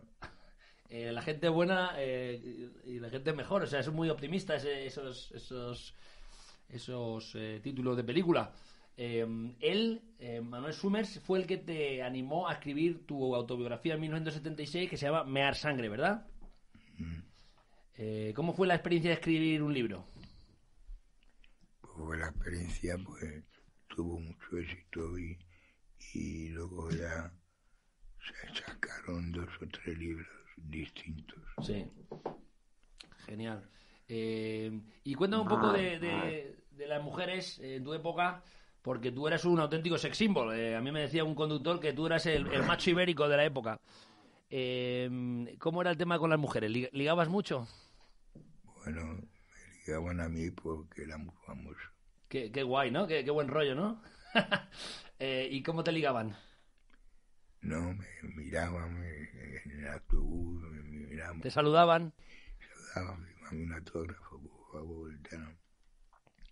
Eh, la gente buena eh, y la gente mejor. O sea, es muy optimista esos, esos, esos eh, títulos de película. él, Manuel Summers, fue el que te animó a escribir tu autobiografía en 1976 que se llama Mear Sangre, ¿verdad? ¿Cómo fue la experiencia de escribir un libro? la experiencia pues tuvo mucho éxito y, luego ya se sacaron dos o tres libros distintos. Sí, genial. Eh, y cuéntame un poco de, ah, ah. de, las mujeres en tu época, porque tú eras un auténtico sex symbol. Eh, a mí me decía un conductor que tú eras el, macho ibérico de la época. Eh, ¿Cómo era el tema con las mujeres? ¿Ligabas mucho? Bueno, me ligaban a mí porque era muy famoso. Qué, guay, ¿no? Qué, buen rollo, ¿no? (laughs) Eh, ¿Y cómo te ligaban? No, me miraban en el autobús, me miraban. ¿Te saludaban? Saludaban, me un autógrafo, por favor,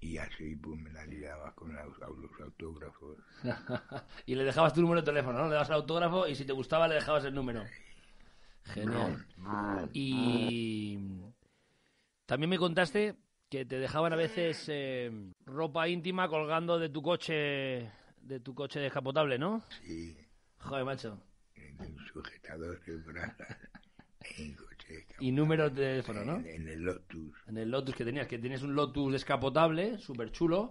y así pues me la ligabas con los, los autógrafos. (laughs) y le dejabas tu número de teléfono, ¿no? Le dabas el autógrafo y si te gustaba le dejabas el número. Genial. y también me contaste que te dejaban a veces em, ropa íntima colgando de tu coche de tu coche descapotable, ¿no? Sí. Joder, macho. En un sujetador de En coche y número de teléfono, ¿no? En, el Lotus. En el Lotus que tenías, que tienes un Lotus descapotable, súper chulo,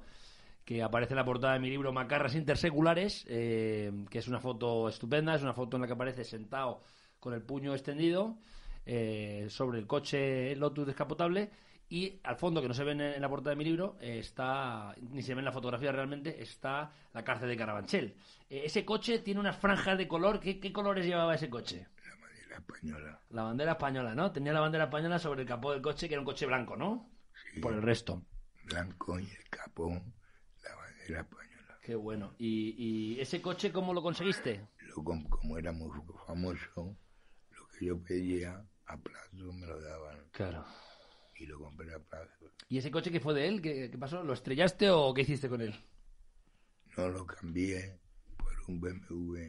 que aparece en la portada de mi libro Macarras Interseculares, em, que es una foto estupenda, es una foto en la que aparece sentado con el puño extendido eh, sobre el coche Lotus descapotable y al fondo, que no se ve en la puerta de mi libro, eh, está, ni se ve en la fotografía realmente, está la cárcel de Carabanchel. Eh, ese coche tiene unas franjas de color. ¿Qué, colores llevaba ese coche? La bandera española. La bandera española, ¿no? Tenía la bandera española sobre el capó del coche, que era un coche blanco, ¿no? Sí. Por el resto. Blanco y el capó, la bandera española. Qué bueno. ¿Y, ese coche cómo lo conseguiste? como era muy famoso, lo que yo pedía a plazo me lo daban. Claro y lo compré ¿Y ese coche que fue de él? ¿Qué, pasó? ¿Lo estrellaste o qué hiciste con él? No lo cambié por un BMW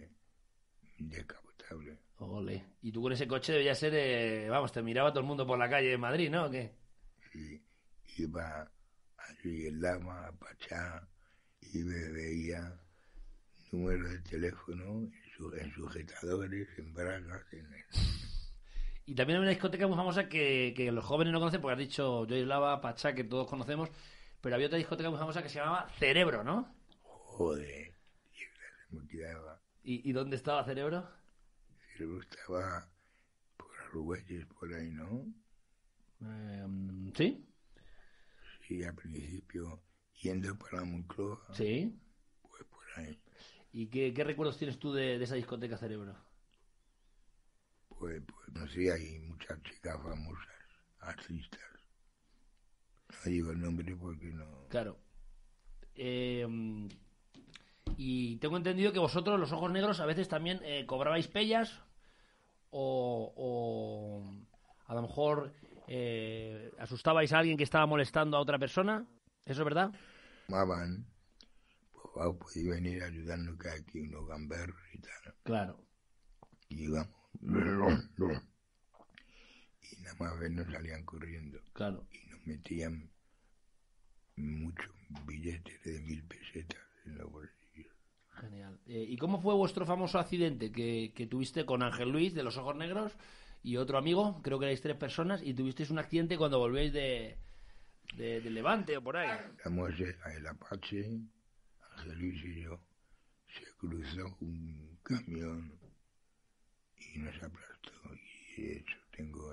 descapotable. Ole. Y tú con ese coche debías ser, eh, vamos, te miraba todo el mundo por la calle de Madrid, ¿no? qué? Sí, iba a Lama, a Pachá, y me veía números de teléfono en, sujetadores, en bragas, en... Y también hay una discoteca muy famosa que, los jóvenes no conocen, porque has dicho Joy Lava, Pachá, que todos conocemos, pero había otra discoteca muy famosa que se llamaba Cerebro, ¿no? Joder, ¿Y, ¿Y, dónde estaba Cerebro? Cerebro estaba por Argüelles, por ahí, ¿no? Em, ¿Sí? Sí, al principio, yendo para Moncloa. Sí. Pues por ahí. ¿Y qué, recuerdos tienes tú de esa discoteca Cerebro? pues, no sé, hay muchas chicas famosas, artistas. No digo el nombre porque no. Claro. Em, y tengo entendido que vosotros, los ojos negros, a veces también eh, cobrabais pellas o, a lo mejor eh, asustabais a alguien que estaba molestando a otra persona. ¿Eso es verdad? Maban. Pues podéis venir ayudando que aquí unos gamberros y tal. Claro. Y vamos y nada más nos salían corriendo. Y nos metían muchos billetes de mil pesetas en la bolsillos. Genial. Eh, ¿Y cómo fue vuestro famoso accidente que, tuviste con Ángel Luis de los Ojos Negros y otro amigo? Creo que erais tres personas y tuvisteis un accidente cuando volvéis de, Levante o por ahí. Estamos el Apache, Ángel Luis y yo. Se cruzó un camión y se aplastó y hecho tengo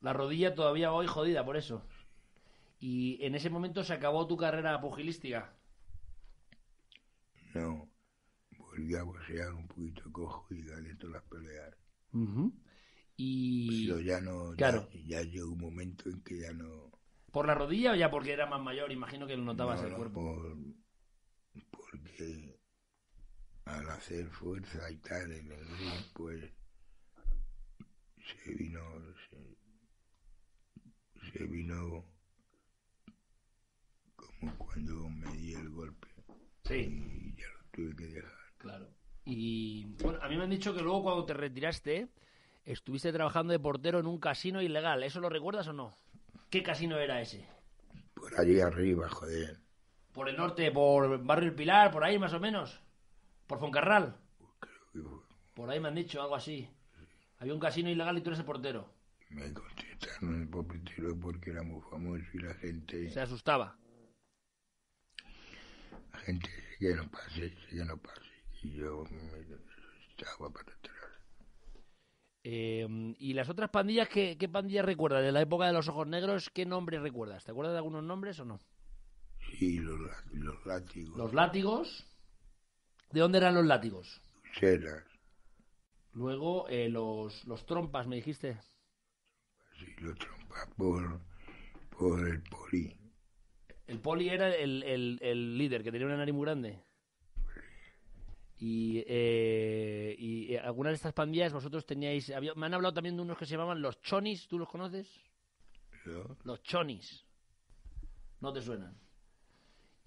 La rodilla todavía hoy jodida por eso. ¿Y en ese momento se acabó tu carrera pugilística? No, volví a boxear un poquito cojo y gané las peleas. Y... ya no... Claro. Ya, llegó un momento en que ya no... ¿Por la rodilla o ya porque era más mayor? Imagino que lo notabas el cuerpo. Porque al hacer fuerza y tal en el ring, pues se vino, se, vino como cuando me di el golpe. Sí. Y ya lo tuve que dejar. Claro. Y bueno, a mí me han dicho que luego cuando te retiraste, estuviste trabajando de portero en un casino ilegal. ¿Eso lo recuerdas o no? ¿Qué casino era ese? Por allí arriba, joder. ¿Por el norte, por Barrio El Pilar, por ahí más o menos? ¿Por Foncarral? Por ahí me han dicho algo así. Había un casino ilegal y tú eres el portero. Me contestaron el portero porque era muy famoso y la gente... Se asustaba. La gente que no pase, que no pase. Y yo me estaba para atrás. Eh, ¿Y las otras pandillas, qué, pandillas recuerdas? De la época de los ojos negros, ¿qué nombre recuerdas? ¿Te acuerdas de algunos nombres o no? Sí, los, los látigos. ¿Los látigos? ¿De dónde eran los látigos? Luego, eh, los, trompas, me dijiste. Sí, los trompas por, el poli. El poli era el, líder, que tenía una nariz muy grande. Y, eh, y eh, algunas de estas pandillas vosotros teníais... me han hablado también de unos que se llamaban los chonis, ¿tú los conoces? Los chonis. ¿No te suenan?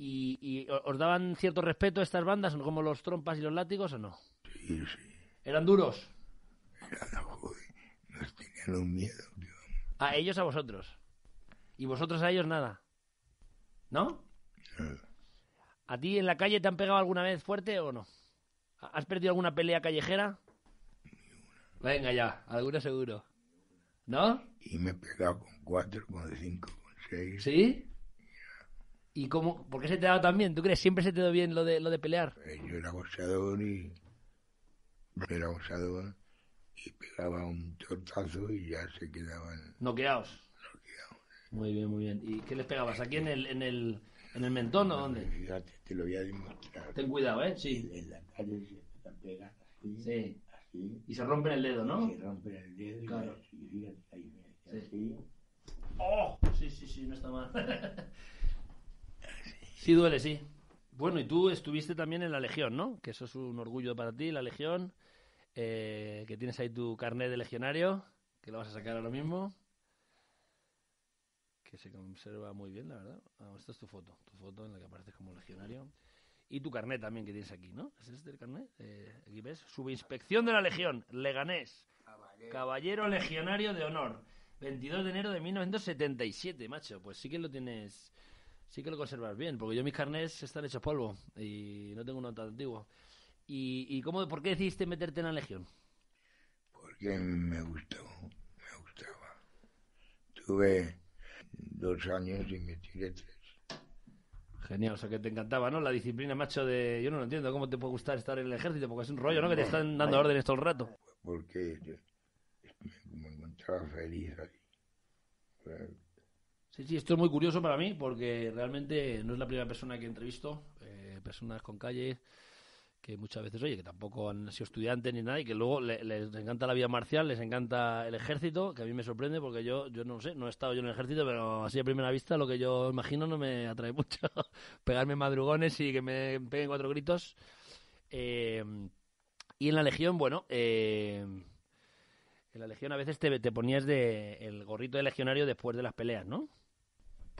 ¿Y, os daban cierto respeto a estas bandas como los trompas y los látigos o no? Sí, sí. ¿Eran duros? Eran, nos tenían un miedo. A ellos a vosotros. ¿Y vosotros a ellos nada? ¿No? no. Nada. a ti en la calle te han pegado alguna vez fuerte o no? ¿Has perdido alguna pelea callejera? Venga ya, alguna seguro. ¿No? Y me he pegado con cuatro, con cinco, con seis. ¿Sí? ¿Y cómo? ¿Por qué se te daba tan bien? ¿Tú crees? ¿Siempre se te da bien lo de, lo de pelear? Eh, yo era boxeador y... Era pegaba un tortazo y ya se quedaban... Noqueados. Noqueados. Muy bien, muy bien. ¿Y qué les pegabas? ¿Aquí en el, en el, mentón o dónde? Fíjate, te lo voy a demostrar. Ten cuidado, ¿eh? Sí. En la calle se te pega así, sí. así. Y se rompen el dedo, ¿no? Sí, se rompen el dedo claro. y Sí. ¡Oh! Sí, sí, sí, no está mal. (laughs) Sí duele, sí. Bueno, y tú estuviste también en la Legión, ¿no? Que eso es un orgullo para ti, la Legión. Eh, que tienes ahí tu carnet de legionario, que lo vas a sacar ahora mismo. Que se conserva muy bien, la verdad. esta es tu foto, tu foto en la que apareces como legionario. Y tu carnet también que tienes aquí, ¿no? ¿Es este el carnet? Eh, aquí ves. Subinspección de la Legión, Leganés. Caballero legionario de honor. 22 de enero de 1977, macho. Pues sí que lo tienes sí que lo conservas bien, porque yo mis carnes están hechos polvo y no tengo uno tan antiguo. ¿Y, y cómo, por qué decidiste meterte en la Legión? Porque me gustó, me gustaba. Tuve dos años y me tiré tres. Genial, o sea que te encantaba, ¿no? La disciplina, macho, de... Yo no lo entiendo, ¿cómo te puede gustar estar en el ejército? Porque es un rollo, ¿no? Que te están dando órdenes todo el rato. Porque me encontraba feliz ahí. Sí, sí, esto es muy curioso para mí porque realmente no es la primera persona que entrevisto, eh, personas con calle que muchas veces, oye, que tampoco han sido estudiantes ni nada y que luego les encanta la vida marcial, les encanta el ejército, que a mí me sorprende porque yo, yo no sé, no he estado yo en el ejército, pero así a primera vista lo que yo imagino no me atrae (laughs) mucho. Pegarme madrugones y que me peguen cuatro gritos. Eh, y en la Legión, bueno, eh, en la Legión a veces te, te ponías de, el gorrito de legionario después de las peleas, ¿no?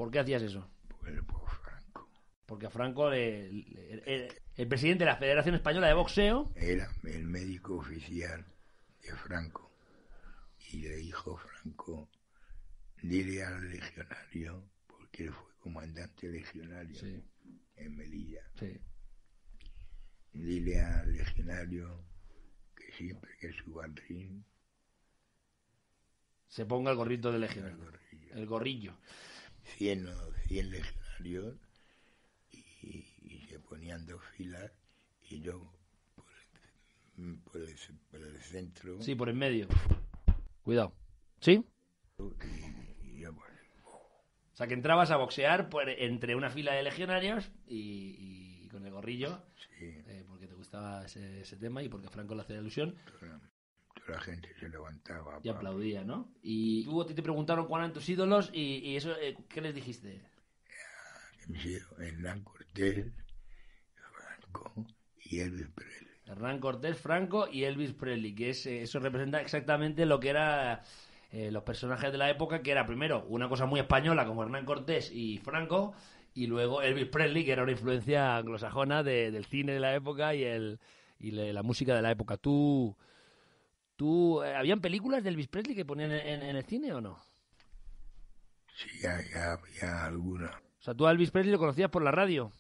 ¿Por qué hacías eso? Porque, por Franco. Porque a Franco, el, presidente de la Federación Española de Boxeo... Era el médico oficial de Franco. Y le dijo Franco, dile al legionario, porque él fue comandante legionario en Melilla. Sí. Dile al legionario que siempre que suba al Se ponga el gorrito de legionario. El gorrillo. El gorrillo. 100 o 100 legionarios y, se ponían dos filas y yo por, el, centro. Sí, por el medio. Cuidado. ¿Sí? o sea, que entrabas a boxear entre una fila de legionarios y, con el gorrillo, eh, porque te gustaba ese, tema y porque Franco le hacía ilusión la gente se levantaba. Y aplaudía, ¿no? Y te preguntaron cuáles eran tus ídolos y, eso, eh, ¿qué les dijiste? Mis ídolos, Hernán Cortés, Franco y Elvis Presley. Hernán Cortés, Franco y Elvis Presley, que eh, eso representa exactamente lo que era eh, los personajes de la época, que era primero una cosa muy española como Hernán Cortés y Franco, y luego Elvis Presley, que era una influencia anglosajona del cine de la época y el la música de la época. Tú, ¿Tú, eh, ¿Habían películas de Elvis Presley que ponían en, el cine o no? Sí, ya había alguna. O sea, tú a Elvis Presley lo conocías por la radio.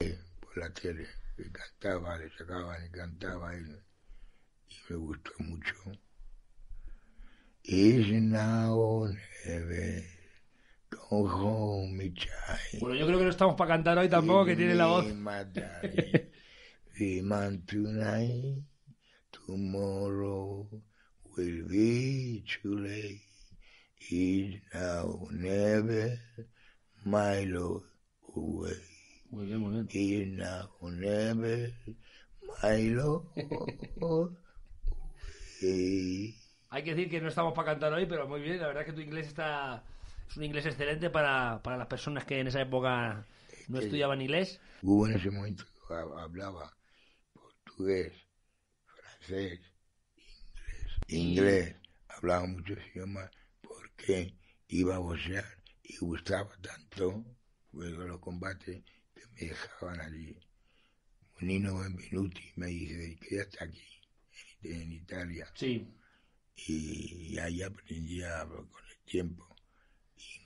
Sí, por la tele. Le cantaba, le sacaban le cantaba. Y, me gustó mucho. Bueno, yo creo que no estamos para cantar hoy tampoco, que tiene la voz. (laughs) tomorrow will be too late. now never my Lord Muy my Lord Hay que decir que no estamos para cantar hoy, pero muy bien. La verdad es que tu inglés está es un inglés excelente para, para las personas que en esa época no estudiaban inglés. Hugo en ese momento hablaba portugués, inglés, inglés, hablaba muchos idiomas porque iba a bocear y gustaba tanto, luego los combates que me dejaban allí. Nino Benvenuti me dice, quédate aquí, en Italia. Sí. Y, ahí aprendía con el tiempo.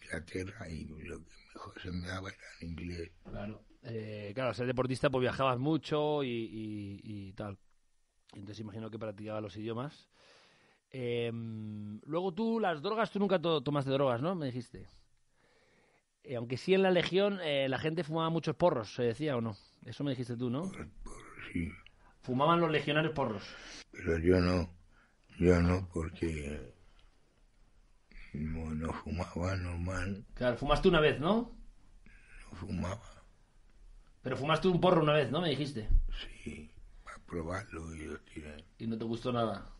Inglaterra y lo que mejor se me daba era el inglés. Claro. Eh, claro, ser deportista pues viajabas mucho y, y, y tal. Entonces imagino que practicaba los idiomas. Em, luego tú, las drogas, tú nunca tomas tomaste drogas, ¿no? Me dijiste. Eh, aunque sí en la Legión eh, la gente fumaba muchos porros, se decía o no. Eso me dijiste tú, ¿no? Sí. Fumaban los legionarios porros. Pero yo no, yo no porque no, eh, no fumaba normal. Claro, fumaste una vez, ¿no? No fumaba. Pero fumaste un porro una vez, ¿no? Me dijiste. Sí probarlo y tiré. ¿Y no te gustó nada?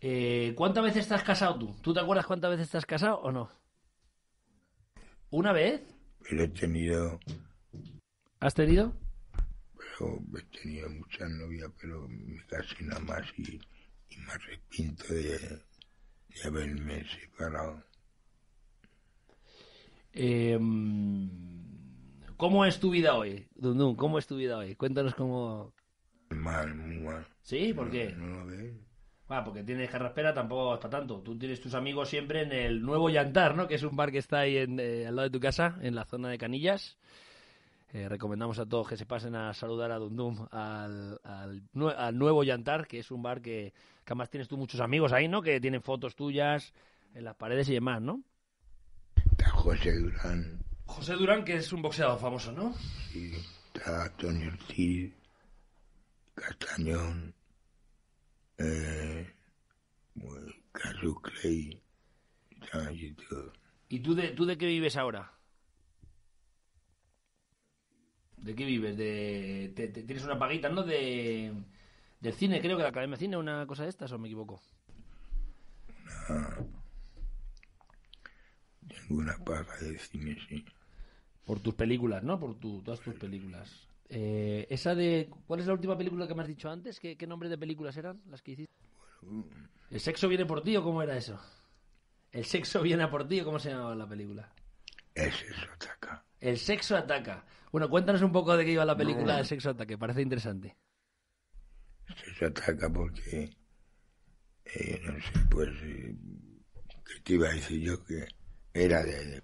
Eh, ¿Cuántas veces estás casado tú? ¿Tú te acuerdas cuántas veces estás casado o no? ¿Una vez? Pero he tenido. ¿Has tenido? Pero he tenido muchas novias, pero casi nada más y, más me de, de haberme separado. Em, ¿Cómo es tu vida hoy, Dundun? ¿Cómo es tu vida hoy? Cuéntanos cómo... Mal, muy mal. ¿Sí? ¿Por qué? No lo veo. Bueno, ah, porque tienes carraspera, tampoco hasta tanto. Tú tienes tus amigos siempre en el Nuevo Yantar, ¿no? Que es un bar que está ahí eh, al lado de tu casa, en la zona de Canillas. Eh, recomendamos a todos que se pasen a saludar a Dundum al, Nuevo Yantar, que es un bar que, que, además tienes tú muchos amigos ahí, ¿no? Que tienen fotos tuyas en las paredes y demás, ¿no? Está José Durán. José Durán, que es un boxeador famoso, ¿no? Sí, está Ortiz, Castañón, eh, Carlos Clay, y todo. ¿Y tú de, tú de qué vives ahora? ¿De qué vives? ¿Tienes una paguita, no? De, del cine, creo que la Academia de Cine, una cosa de estas, o me equivoco. Tengo una paga de cine, sí por tus películas, ¿no? Por todas tus películas. Eh, esa de. ¿Cuál es la última película que me has dicho antes? ¿Qué, nombre de películas eran las que hiciste? ¿El sexo viene por ti o cómo era eso? ¿El sexo viene por ti o cómo se llamaba la película? El sexo ataca. El sexo ataca. Bueno, cuéntanos un poco de qué iba la película El sexo ataque, parece interesante. El sexo ataca porque. Eh, no sé, pues. Eh, ¿Qué te iba a decir yo? Que era de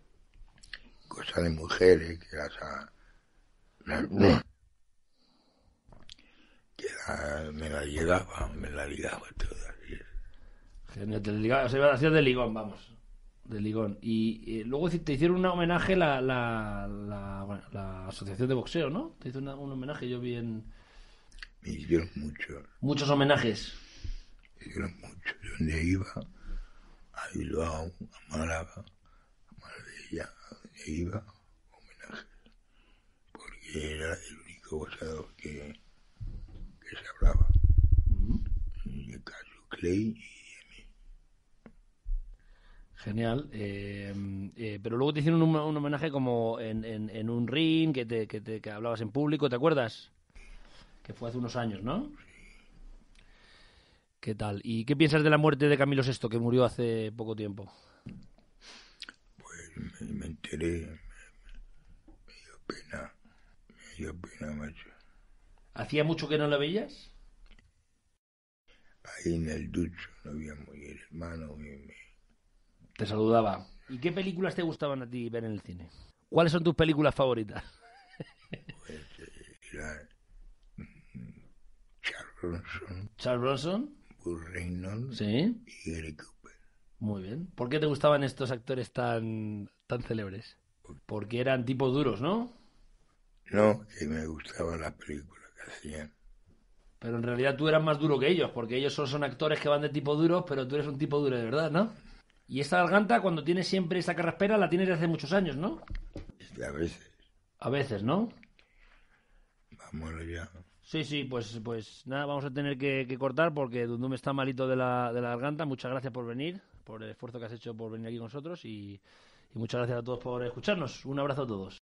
cosa de mujeres que las ha... Mm. Que la, me la llegaba, me la ligaba todo genial te ligaba, o sea, a de ligón, vamos. De ligón. Y, luego te hicieron un homenaje la, la, la, la, Asociación de Boxeo, ¿no? Te hizo un homenaje, yo vi en... Me hicieron muchos. Muchos homenajes. Me hicieron muchos. Donde iba, a Bilbao, a Málaga, a Marbella, iba homenaje porque era el único boxeador que, se hablaba, Clay y Genial. Em, eh, pero luego te hicieron un, homenaje como en, un ring, que, te, que, te, hablabas en público, ¿te acuerdas? Que fue hace unos años, ¿no? ¿Qué tal? ¿Y qué piensas de la muerte de Camilo VI, que murió hace poco tiempo? me, enteré, me, dio pena, me dio pena, macho. ¿Hacía mucho que no la veías? Ahí en el ducho no había muy hermano. Mi, Te saludaba. ¿Y qué películas te gustaban a ti ver en el cine? ¿Cuáles son tus películas favoritas? Pues, eh, era... Mm, Charles Bronson. Charles Bronson. Reynolds. Sí. Y muy bien. ¿Por qué te gustaban estos actores tan, tan célebres? Porque eran tipo duros, ¿no? No, que me gustaban las películas que hacían. Pero en realidad tú eras más duro que ellos, porque ellos solo son actores que van de tipo duros, pero tú eres un tipo duro de verdad, ¿no? Y esa garganta, cuando tienes siempre esa carraspera, la tienes desde hace muchos años, ¿no? Este, a veces. A veces, ¿no? Vámonos ya. Sí, sí, pues, pues nada, vamos a tener que, cortar porque Dundum está malito de la, de la garganta. Muchas gracias por venir por el esfuerzo que has hecho por venir aquí con nosotros y, y muchas gracias a todos por escucharnos. Un abrazo a todos.